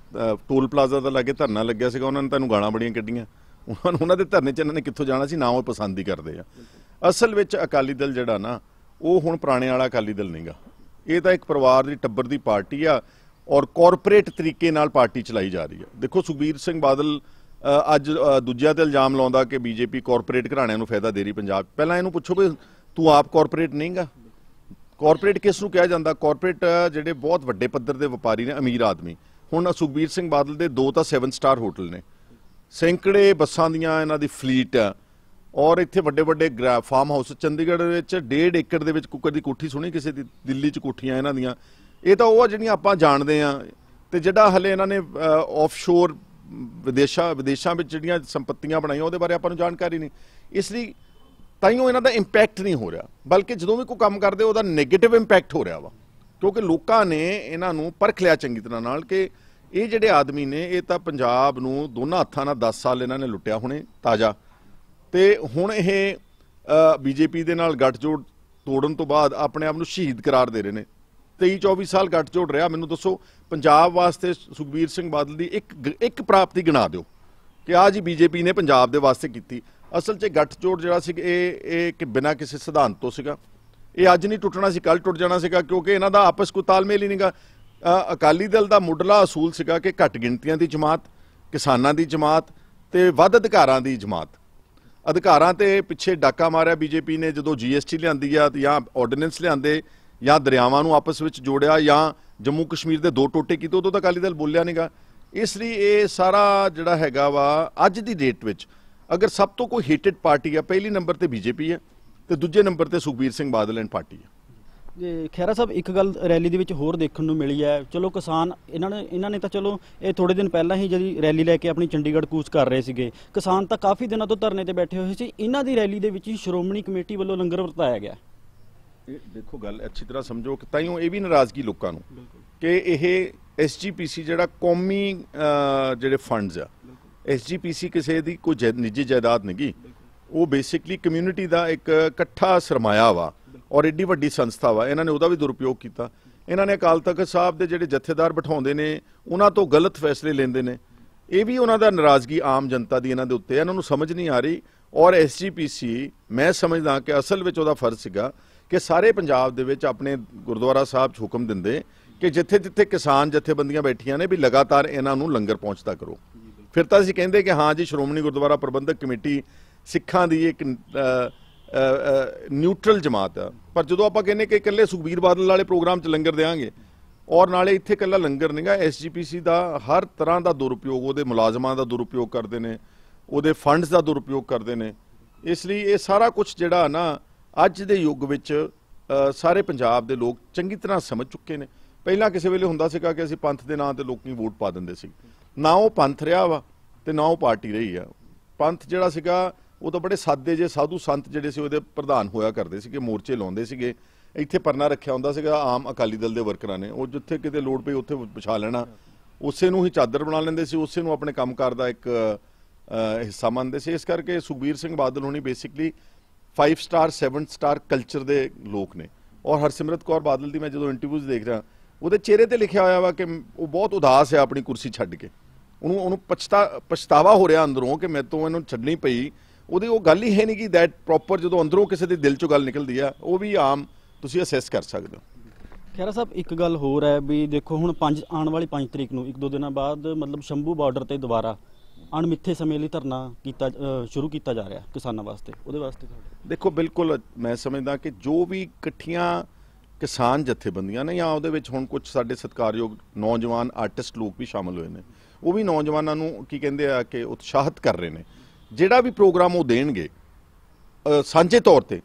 ਟੋਲ ਪਲਾਜ਼ਾ ਦਾ ਲਾਗੇ ਧਰਨਾ ਲੱਗਿਆ ਸੀਗਾ ਉਹਨਾਂ ਨੇ ਤੁਹਾਨੂੰ ਗਾਲਾਂ ਬੜੀਆਂ ਕੱਢੀਆਂ ਉਹਨਾਂ ਨੂੰ ਉਹਨਾਂ ਦੇ ਧਰਨੇ 'ਚ ਇਹਨਾਂ ਨੇ ਕਿੱਥੋਂ ਜਾਣਾ ਸੀ ਨਾ ਉਹ ਪਸੰਦ ਹੀ ਕਰਦੇ ਆ ਅਸਲ ਵਿੱਚ ਅਕਾਲੀ ਦਲ ਜਿਹੜਾ ਨਾ ਉਹ ਹੁਣ ਪੁਰਾਣੇ ਵਾਲਾ ਅਕਾਲੀ ਦਲ ਨਹੀਂਗਾ ਇਹ ਤਾਂ ਇੱਕ ਪਰਿਵਾਰ ਦੀ ਟੱਬਰ ਦੀ ਪਾਰਟੀ ਆ ਔਰ ਕਾਰਪੋਰੇਟ ਤਰੀਕੇ ਨਾਲ ਪਾਰਟੀ ਚਲਾਈ ਜਾ ਰਹੀ ਹੈ ਦੇਖੋ ਸੁਖਬੀਰ ਸਿੰਘ ਬਾਦਲ ਅੱਜ ਦੂਜਿਆਂ ਤੇ ਇਲਜ਼ਾਮ ਲਾਉਂਦਾ ਕਿ ਬੀਜੇਪੀ ਕਾਰਪੋਰੇਟ ਘਰਾਣਿਆਂ ਨੂੰ ਫਾਇਦਾ ਦੇ ਰਹੀ ਪੰਜਾਬ ਪਹਿਲਾਂ ਇਹਨੂੰ ਪੁੱਛੋ ਵੀ ਤੂੰ ਆਪ ਕਾਰਪੋਰੇਟ ਨਹੀਂਗਾ ਕਾਰਪੋਰੇਟ ਕਿਸ ਨੂੰ ਕਿਹਾ ਜਾਂਦਾ ਕਾਰਪੋਰੇਟ ਜਿਹੜੇ ਬਹੁਤ ਵੱਡੇ ਪੱਧਰ ਦੇ ਵਪਾਰੀ ਨੇ ਅਮੀਰ ਆਦਮੀ ਹੁਣ ਸੁਖਬੀਰ ਸਿੰਘ ਬਾਦਲ ਦੇ ਦੋ ਤਾਂ 7 ਸਟਾਰ ਹੋਟਲ ਨੇ ਸੈਂਕੜੇ ਬੱਸਾਂ ਦੀਆਂ ਇਹਨਾਂ ਦੀ ਫਲੀਟ ਆ ਔਰ ਇੱਥੇ ਵੱਡੇ ਵੱਡੇ ਫਾਰਮ ਹਾਊਸ ਚੰਡੀਗੜ੍ਹ ਵਿੱਚ 1.5 ਏਕੜ ਦੇ ਵਿੱਚ ਕੁੱਕਰ ਦੀ ਕੋਠੀ ਸੁਣੀ ਕਿਸੇ ਦੀ ਦਿੱਲੀ 'ਚ ਕੋਠੀਆਂ ਇਹਨਾਂ ਦੀਆਂ ਇਹ ਤਾਂ ਉਹ ਜਿਹੜੀਆਂ ਆਪਾਂ ਜਾਣਦੇ ਆ ਤੇ ਜਿਹੜਾ ਹਲੇ ਇਹਨਾਂ ਨੇ ਆਫਸ਼ੋਰ ਵਿਦੇਸ਼ਾਂ ਵਿਦੇਸ਼ਾਂ ਵਿੱਚ ਜਿਹੜੀਆਂ ਸੰਪਤੀਆਂ ਬਣਾਈਆਂ ਉਹਦੇ ਬਾਰੇ ਆਪਾਂ ਨੂੰ ਜਾਣਕਾਰੀ ਨਹੀਂ ਇਸ ਲਈ ਤਾਈਓ ਇਹਨਾਂ ਦਾ ਇੰਪੈਕਟ ਨਹੀਂ ਹੋ ਰਿਹਾ ਬਲਕਿ ਜਦੋਂ ਵੀ ਕੋਈ ਕੰਮ ਕਰਦੇ ਉਹਦਾ 네ਗੇਟਿਵ ਇੰਪੈਕਟ ਹੋ ਰਿਹਾ ਵਾ ਕਿਉਂਕਿ ਲੋਕਾਂ ਨੇ ਇਹਨਾਂ ਨੂੰ ਪਰਖ ਲਿਆ ਚੰਗੀ ਤਰ੍ਹਾਂ ਨਾਲ ਕਿ ਇਹ ਜਿਹੜੇ ਆਦਮੀ ਨੇ ਇਹ ਤਾਂ ਪੰਜਾਬ ਨੂੰ ਦੋਨਾਂ ਹੱਥਾਂ ਨਾਲ 10 ਸਾਲ ਇਹਨਾਂ ਨੇ ਲੁੱਟਿਆ ਹੁਣੇ ਤਾਜ਼ਾ ਤੇ ਹੁਣ ਇਹ ਬੀਜੇਪੀ ਦੇ ਨਾਲ ਗੱਠਜੋੜ ਤੋੜਨ ਤੋਂ ਬਾਅਦ ਆਪਣੇ ਆਪ ਨੂੰ ਸ਼ਹੀਦ ਕਰਾਰ ਦੇ ਰਹੇ ਨੇ 23 24 ਸਾਲ ਘਟ ਜੋੜ ਰਿਹਾ ਮੈਨੂੰ ਦੱਸੋ ਪੰਜਾਬ ਵਾਸਤੇ ਸੁਖਬੀਰ ਸਿੰਘ ਬਾਦਲ ਦੀ ਇੱਕ ਇੱਕ ਪ੍ਰਾਪਤੀ ਗਿਣਾ ਦਿਓ ਕਿ ਆ ਜੀ ਬੀਜੇਪੀ ਨੇ ਪੰਜਾਬ ਦੇ ਵਾਸਤੇ ਕੀਤੀ ਅਸਲ 'ਚ ਗੱਠ ਜੋੜ ਜਿਹੜਾ ਸੀ ਇਹ ਇਹ ਕਿ ਬਿਨਾਂ ਕਿਸੇ ਸਿਧਾਂਤ ਤੋਂ ਸੀਗਾ ਇਹ ਅੱਜ ਨਹੀਂ ਟੁੱਟਣਾ ਸੀ ਕੱਲ ਟੁੱਟ ਜਾਣਾ ਸੀਗਾ ਕਿਉਂਕਿ ਇਹਨਾਂ ਦਾ ਆਪਸ ਕੋ ਤਾਲਮੇਲ ਹੀ ਨਹੀਂਗਾ ਅਕਾਲੀ ਦਲ ਦਾ ਮੁੱਢਲਾ ਅਸੂਲ ਸੀਗਾ ਕਿ ਘੱਟ ਗਿਣਤੀਆਂ ਦੀ ਜਮਾਤ ਕਿਸਾਨਾਂ ਦੀ ਜਮਾਤ ਤੇ ਵੱਧ ਅਧਿਕਾਰਾਂ ਦੀ ਜਮਾਤ ਅਧਿਕਾਰਾਂ ਤੇ ਪਿੱਛੇ ਡਾਕਾ ਮਾਰਿਆ ਬੀਜੇਪੀ ਨੇ ਜਦੋਂ ਜੀਐਸਟੀ ਲਿਆਂਦੀ ਆ ਜਾਂ ਆਰਡੀਨੈਂਸ ਲਿਆਂਦੇ ਜਾਂ ਦਰਿਆਵਾਂ ਨੂੰ ਆਪਸ ਵਿੱਚ ਜੋੜਿਆ ਜਾਂ ਜੰਮੂ ਕਸ਼ਮੀਰ ਦੇ ਦੋ ਟੋਟੇ ਕੀਤੇ ਉਦੋਂ ਤਾਂ ਅਕਾਲੀ ਦਲ ਬੋਲਿਆ ਨਹੀਂਗਾ ਇਸ ਲਈ ਇਹ ਸਾਰਾ ਜਿਹੜਾ ਹੈਗਾ ਵਾ ਅੱਜ ਦੀ ਡੇਟ ਵਿੱਚ ਅਗਰ ਸਭ ਤੋਂ ਕੋਈ ਹੇਟਡ ਪਾਰਟੀ ਆ ਪਹਿਲੀ ਨੰਬਰ ਤੇ ਬੀਜੇਪੀ ਹੈ ਤੇ ਦੂਜੇ ਨੰਬਰ ਤੇ ਸੁਖਬੀਰ ਸਿੰਘ ਬਾਦਲ ਐਂਡ ਪਾਰਟੀ ਹੈ ਜੇ ਖੈਰਾ ਸਾਹਿਬ ਇੱਕ ਗੱਲ ਰੈਲੀ ਦੇ ਵਿੱਚ ਹੋਰ ਦੇਖਣ ਨੂੰ ਮਿਲੀ ਹੈ ਚਲੋ ਕਿਸਾਨ ਇਹਨਾਂ ਨੇ ਇਹਨਾਂ ਨੇ ਤਾਂ ਚਲੋ ਇਹ ਥੋੜੇ ਦਿਨ ਪਹਿਲਾਂ ਹੀ ਜਿਹੜੀ ਰੈਲੀ ਲੈ ਕੇ ਆਪਣੀ ਚੰਡੀਗੜ੍ਹ ਕੂਚ ਕਰ ਰਹੇ ਸੀਗੇ ਕਿਸਾਨ ਤਾਂ ਕਾਫੀ ਦਿਨਾਂ ਤੋਂ ਧਰਨੇ ਤੇ ਬੈਠੇ ਹੋਏ ਸੀ ਇਹਨਾਂ ਦੀ ਰੈਲੀ ਦੇ ਵਿੱਚ ਹੀ ਸ਼੍ਰੋਮਣੀ ਕਮੇਟੀ ਵੱਲੋਂ ਲੰਗਰ ਵਰਤਾਇਆ ਗਿਆ ਦੇਖੋ ਗੱਲ ਅੱਛੀ ਤਰ੍ਹਾਂ ਸਮਝੋ ਕਿ ਤਾਈਓ ਇਹ ਵੀ ਨਾਰਾਜ਼ਗੀ ਲੋਕਾਂ ਨੂੰ ਕਿ ਇਹ ਐਸਜੀਪੀਸੀ ਜਿਹੜਾ ਕੌਮੀ ਜਿਹੜੇ ਫੰਡਸ ਆ ਐਸਜੀਪੀਸੀ ਕਿਸੇ ਦੀ ਕੋਈ ਨਿੱਜੀ ਜਾਇਦਾਦ ਨਹੀਂ ਉਹ ਬੇਸਿਕਲੀ ਕਮਿਊਨਿਟੀ ਦਾ ਇੱਕ ਇਕੱਠਾ ਸਰਮਾਇਆ ਵਾ ਔਰ ਏਡੀ ਵੱਡੀ ਸੰਸਥਾ ਵਾ ਇਹਨਾਂ ਨੇ ਉਹਦਾ ਵੀ ਦੁਰਉਪਯੋਗ ਕੀਤਾ ਇਹਨਾਂ ਨੇ ਅਕਾਲ ਤਖਤ ਸਾਹਿਬ ਦੇ ਜਿਹੜੇ ਜਥੇਦਾਰ ਬਿਠਾਉਂਦੇ ਨੇ ਉਹਨਾਂ ਤੋਂ ਗਲਤ ਫੈਸਲੇ ਲੈਂਦੇ ਨੇ ਇਹ ਵੀ ਉਹਨਾਂ ਦਾ ਨਾਰਾਜ਼ਗੀ ਆਮ ਜਨਤਾ ਦੀ ਇਹਨਾਂ ਦੇ ਉੱਤੇ ਇਹਨਾਂ ਨੂੰ ਸਮਝ ਨਹੀਂ ਆ ਰਹੀ ਔਰ ਐਸਜੀਪੀਸੀ ਮੈਂ ਸਮਝਦਾ ਕਿ ਅਸਲ ਵਿੱਚ ਉਹਦਾ ਫਰਜ਼ ਸੀਗਾ ਕਿ ਸਾਰੇ ਪੰਜਾਬ ਦੇ ਵਿੱਚ ਆਪਣੇ ਗੁਰਦੁਆਰਾ ਸਾਹਿਬ ਚ ਹੁਕਮ ਦਿੰਦੇ ਕਿ ਜਿੱਥੇ ਜਿੱਥੇ ਕਿਸਾਨ ਜਥੇਬੰਦੀਆਂ ਬੈਠੀਆਂ ਨੇ ਵੀ ਲਗਾਤਾਰ ਇਹਨਾਂ ਨੂੰ ਲੰਗਰ ਪਹੁੰਚਦਾ ਕਰੋ ਫਿਰ ਤਾਂ ਅਸੀਂ ਕਹਿੰਦੇ ਕਿ ਹਾਂ ਜੀ ਸ਼੍ਰੋਮਣੀ ਗੁਰਦੁਆਰਾ ਪ੍ਰਬੰਧਕ ਕਮੇਟੀ ਸਿੱਖਾਂ ਦੀ ਇੱਕ ਨਿਊਟਰਲ ਜਮਾਤ ਆ ਪਰ ਜਦੋਂ ਆਪਾਂ ਕਹਿੰਨੇ ਕਿ ਇਕੱਲੇ ਸੁਖਬੀਰ ਬਾਦਲ ਵਾਲੇ ਪ੍ਰੋਗਰਾਮ 'ਚ ਲੰਗਰ ਦੇਾਂਗੇ ਔਰ ਨਾਲੇ ਇੱਥੇ ਇਕੱਲਾ ਲੰਗਰ ਨਹੀਂਗਾ ਐਸਜੀਪੀਸੀ ਦਾ ਹਰ ਤਰ੍ਹਾਂ ਦਾ ਦੁਰਉਪਯੋਗ ਉਹਦੇ ਮੁਲਾਜ਼ਮਾਂ ਦਾ ਦੁਰਉਪਯੋਗ ਕਰਦੇ ਨੇ ਉਹਦੇ ਫੰਡਸ ਦਾ ਦੁਰਉਪਯੋਗ ਕਰਦੇ ਨੇ ਇਸ ਲਈ ਇਹ ਸਾਰਾ ਕੁਝ ਜਿਹੜਾ ਨਾ ਅੱਜ ਦੇ ਯੁੱਗ ਵਿੱਚ ਸਾਰੇ ਪੰਜਾਬ ਦੇ ਲੋਕ ਚੰਗੀ ਤਰ੍ਹਾਂ ਸਮਝ ਚੁੱਕੇ ਨੇ ਪਹਿਲਾਂ ਕਿਸੇ ਵੇਲੇ ਹੁੰਦਾ ਸੀਗਾ ਕਿ ਅਸੀਂ ਪੰਥ ਦੇ ਨਾਂ ਤੇ ਲੋਕੀ ਵੋਟ ਪਾ ਦਿੰਦੇ ਸੀ ਨਾ ਉਹ ਪੰਥ ਰਿਹਾ ਵਾ ਤੇ ਨਾ ਉਹ ਪਾਰਟੀ ਰਹੀ ਆ ਪੰਥ ਜਿਹੜਾ ਸੀਗਾ ਉਹ ਤਾਂ ਬੜੇ ਸਾਦੇ ਜੇ ਸਾਧੂ ਸੰਤ ਜਿਹੜੇ ਸੀ ਉਹਦੇ ਪ੍ਰਧਾਨ ਹੋਇਆ ਕਰਦੇ ਸੀਗੇ ਮੋਰਚੇ ਲਾਉਂਦੇ ਸੀਗੇ ਇੱਥੇ ਪਰਨਾ ਰੱਖਿਆ ਹੁੰਦਾ ਸੀਗਾ ਆਮ ਅਕਾਲੀ ਦਲ ਦੇ ਵਰਕਰਾਂ ਨੇ ਉਹ ਜਿੱਥੇ ਕਿਤੇ ਲੋੜ ਪਈ ਉੱਥੇ ਪਛਾ ਲੈਣਾ ਉਸੇ ਨੂੰ ਹੀ ਚਾਦਰ ਬਣਾ ਲੈਂਦੇ ਸੀ ਉਸੇ ਨੂੰ ਆਪਣੇ ਕੰਮਕਾਰ ਦਾ ਇੱਕ ਹਿੱਸਾ ਮੰਨਦੇ ਸੀ ਇਸ ਕਰਕੇ ਸੁਖਬੀਰ ਸਿੰਘ ਬਾਦਲ ਹੋਣੀ ਬੇਸਿਕਲੀ 5 ਸਟਾਰ 7 ਸਟਾਰ ਕਲਚਰ ਦੇ ਲੋਕ ਨੇ ਔਰ ਹਰਸਿਮਰਤ ਕੌਰ ਬਾਦਲ ਦੀ ਮੈਂ ਜਦੋਂ ਇੰਟਰਵਿਊਜ਼ ਦੇਖ ਰਿਹਾ ਉਹਦੇ ਚਿਹਰੇ ਤੇ ਲਿਖਿਆ ਹੋਇਆ ਵਾ ਕਿ ਉਹ ਬਹੁਤ ਉਦਾਸ ਹੈ ਆਪਣੀ ਕੁਰਸੀ ਛੱਡ ਕੇ ਉਹਨੂੰ ਉਹਨੂੰ ਪਛਤਾ ਪਛਤਾਵਾ ਹੋ ਰਿਹਾ ਅੰਦਰੋਂ ਕਿ ਮੈਂ ਤੋਂ ਇਹਨੂੰ ਛੱਡਣੀ ਪਈ ਉਹਦੀ ਉਹ ਗੱਲ ਹੀ ਹੈ ਨਹੀਂ ਕਿ ਦੈਟ ਪ੍ਰੋਪਰ ਜਦੋਂ ਅੰਦਰੋਂ ਕਿਸੇ ਦੇ ਦਿਲ ਚੋਂ ਗੱਲ ਨਿਕਲਦੀ ਆ ਉਹ ਵੀ ਆਮ ਤੁਸੀਂ ਅਸੈਸ ਕਰ ਸਕਦੇ ਹੋ ਖੈਰਾ ਸਾਹਿਬ ਇੱਕ ਗੱਲ ਹੋਰ ਹੈ ਵੀ ਦੇਖੋ ਹੁਣ 5 ਆਉਣ ਵਾਲੀ 5 ਤਰੀਕ ਨੂੰ ਇੱਕ ਦੋ ਦਿਨਾਂ ਬਾਅਦ ਮਤਲਬ ਸ਼ੰਭੂ ਬਾਰਡਰ ਤੇ ਦੁਬਾਰਾ ਅਣਮਿੱਥੇ ਸਮੇਂ ਲਈ ਧਰਨਾ ਕੀਤਾ ਸ਼ੁਰੂ ਕੀਤਾ ਜਾ ਰਿਹਾ ਕਿਸਾਨਾਂ ਵਾਸਤੇ ਉਹਦੇ ਵਾਸਤੇ ਦੇਖੋ ਬਿਲਕੁਲ ਮੈਂ ਸਮਝਦਾ ਕਿ ਜੋ ਵੀ ਇਕੱਠੀਆਂ ਕਿਸਾਨ ਜਥੇਬੰਦੀਆਂ ਨੇ ਜਾਂ ਉਹਦੇ ਵਿੱਚ ਹੁਣ ਕੁਝ ਸਾਡੇ ਸਤਿਕਾਰਯੋਗ ਨੌਜਵਾਨ ਆਰਟਿਸਟ ਲੋਕ ਵੀ ਸ਼ਾਮਲ ਹੋਏ ਨੇ ਉਹ ਵੀ ਨੌਜਵਾਨਾਂ ਨੂੰ ਕੀ ਕਹਿੰਦੇ ਆ ਕਿ ਉਤਸ਼ਾਹਿਤ ਕਰ ਰਹੇ ਨੇ ਜਿਹੜਾ ਵੀ ਪ੍ਰੋਗਰਾਮ ਉਹ ਦੇਣਗੇ ਸਾਂਝੇ ਤੌਰ ਤੇ